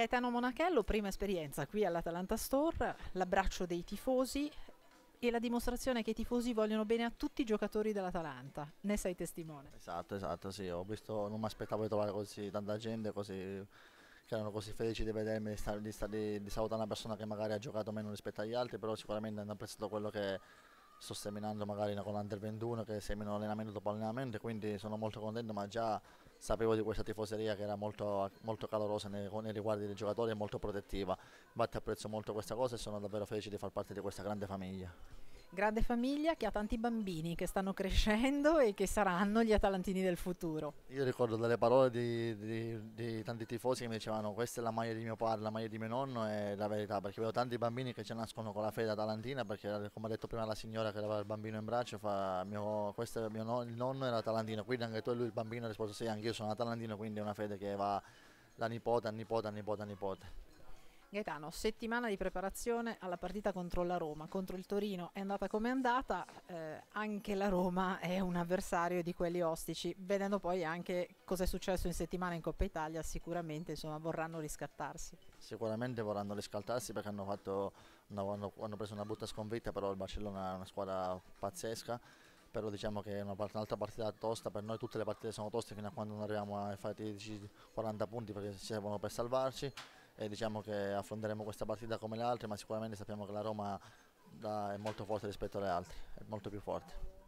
Gaetano Monachello, prima esperienza qui all'Atalanta Store, l'abbraccio dei tifosi e la dimostrazione che i tifosi vogliono bene a tutti i giocatori dell'Atalanta. Ne sei testimone. Esatto, esatto, sì, ho visto, non mi aspettavo di trovare così tanta gente, così che erano così felici di vedermi, di, di, di, salutare una persona che magari ha giocato meno rispetto agli altri, però sicuramente hanno apprezzato quello che sto seminando magari con l'Under 21, che semino allenamento dopo allenamento, quindi sono molto contento, ma già sapevo di questa tifoseria che era molto, molto calorosa nei, nei, riguardi dei giocatori e molto protettiva. Infatti apprezzo molto questa cosa e sono davvero felice di far parte di questa grande famiglia. Grande famiglia che ha tanti bambini che stanno crescendo e che saranno gli atalantini del futuro. Io ricordo delle parole di, di, di tanti, tifosi che mi dicevano questa è la maglia di mio padre, la maglia di mio nonno è la verità perché vedo tanti bambini che ci nascono con la fede atalantina perché come ha detto prima la signora che aveva il bambino in braccio fa mio, questo mio nonno, il nonno era atalantino quindi anche tu e lui il bambino ha risposto sì anch'io sono sono atalantino quindi è una fede che va da nipote a nipote a nipote a nipote Gaetano, settimana di preparazione alla partita contro la Roma, contro il Torino è andata come è andata, eh, anche la Roma è un avversario di quelli ostici, vedendo poi anche cosa è successo in settimana in Coppa Italia sicuramente insomma, vorranno riscattarsi. Sicuramente vorranno riscattarsi perché hanno, fatto, hanno, hanno preso una brutta sconfitta, però il Barcellona è una squadra pazzesca però diciamo che è un'altra partita tosta, per noi tutte le partite sono toste fino a quando non arriviamo a fare 40 punti perché servono per salvarci e diciamo che affronteremo questa partita come le altre, ma sicuramente sappiamo che la Roma è molto forte rispetto alle altre, è molto più forte.